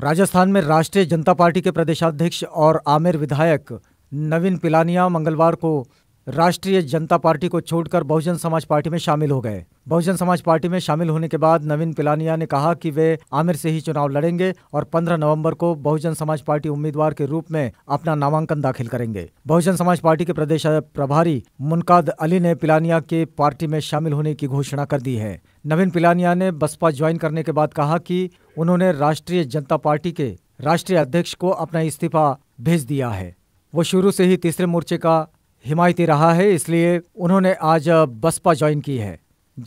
राजस्थान में राष्ट्रीय जनता पार्टी के प्रदेशाध्यक्ष और आमेर विधायक नवीन पिलानिया मंगलवार को राष्ट्रीय जनता पार्टी को छोड़कर बहुजन समाज पार्टी में शामिल हो गए बहुजन समाज पार्टी में शामिल होने के बाद नवीन पिलानिया ने कहा कि वे आमिर से ही चुनाव लड़ेंगे और 15 नवंबर को बहुजन समाज पार्टी उम्मीदवार के रूप में अपना नामांकन दाखिल करेंगे बहुजन समाज पार्टी के प्रदेश प्रभारी मुनकाद अली ने पिलानिया के पार्टी में शामिल होने की घोषणा कर दी है नवीन पिलानिया ने बसपा ज्वाइन करने के बाद कहा कि उन्होंने राष्ट्रीय जनता पार्टी के राष्ट्रीय अध्यक्ष को अपना इस्तीफा भेज दिया है वो शुरू से ही तीसरे मोर्चे का हिमायती रहा है इसलिए उन्होंने आज बसपा ज्वाइन की है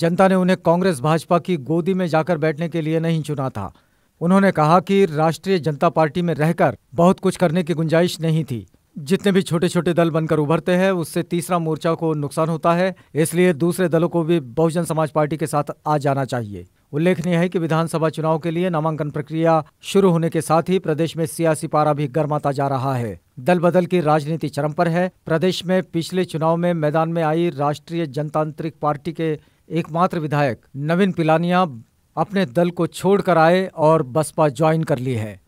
जनता ने उन्हें कांग्रेस भाजपा की गोदी में जाकर बैठने के लिए नहीं चुना था उन्होंने कहा कि राष्ट्रीय जनता पार्टी में रहकर बहुत कुछ करने की गुंजाइश नहीं थी जितने भी छोटे छोटे दल बनकर उभरते हैं उससे तीसरा मोर्चा को नुकसान होता है इसलिए दूसरे दलों को भी बहुजन समाज पार्टी के साथ आ जाना चाहिए उल्लेखनीय है कि विधानसभा चुनाव के लिए नामांकन प्रक्रिया शुरू होने के साथ ही प्रदेश में सियासी पारा भी गर्माता जा रहा है दल बदल की राजनीति चरम पर है प्रदेश में पिछले चुनाव में मैदान में आई राष्ट्रीय जनतांत्रिक पार्टी के एकमात्र विधायक नवीन पिलानिया अपने दल को छोड़कर आए और बसपा ज्वाइन कर ली है